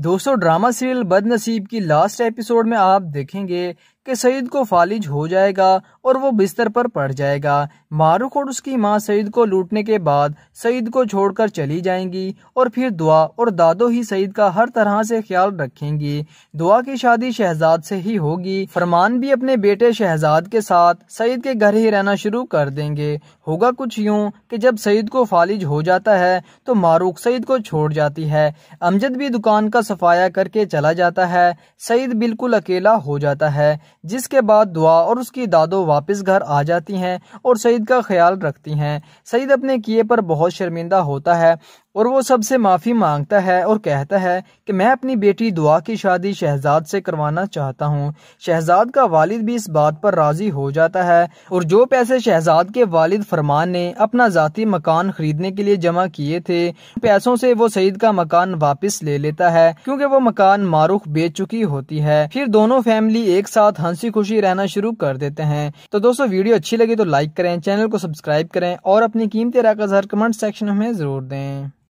दोस्तों drama serial बदनसीब की लास्ट एपिसोड में आप देखेंगे कि सईद को फालिज हो जाएगा और वो बिस्तर पर पड़ जाएगा मारूख और उसकी माँ सईद को लूटने के बाद सईद को छोड़कर चली जाएंगी और फिर दुआ और दादो ही सईद का हर तरह से ख्याल रखेंगी दुआ की शादी शहजाद से ही होगी फरमान भी अपने बेटे शहजाद के साथ सईद के घर ही रहना शुरू कर देंगे होगा कुछ यूँ की जब सईद को फालिज हो जाता है तो मारूख सईद को छोड़ जाती है अमजद भी दुकान का सफाया करके चला जाता है सईद बिल्कुल अकेला हो जाता है जिसके बाद दुआ और उसकी दादो वापस घर आ जाती हैं और सईद का ख्याल रखती हैं सईद अपने किए पर बहुत शर्मिंदा होता है और वो सबसे माफ़ी मांगता है और कहता है कि मैं अपनी बेटी दुआ की शादी शहजाद से करवाना चाहता हूँ शहजाद का वालिद भी इस बात पर राज़ी हो जाता है और जो पैसे शहजाद के वालिद फरमान ने अपना ज़ाती मकान खरीदने के लिए जमा किए थे पैसों से वो सईद का मकान वापस ले लेता है क्योंकि वो मकान मारूख बेच चुकी होती है फिर दोनों फैमिली एक साथ हंसी खुशी रहना शुरू कर देते हैं तो दोस्तों वीडियो अच्छी लगी तो लाइक करें चैनल को सब्सक्राइब करें और अपनी कीमती राय का कमेंट सेक्शन में जरूर दें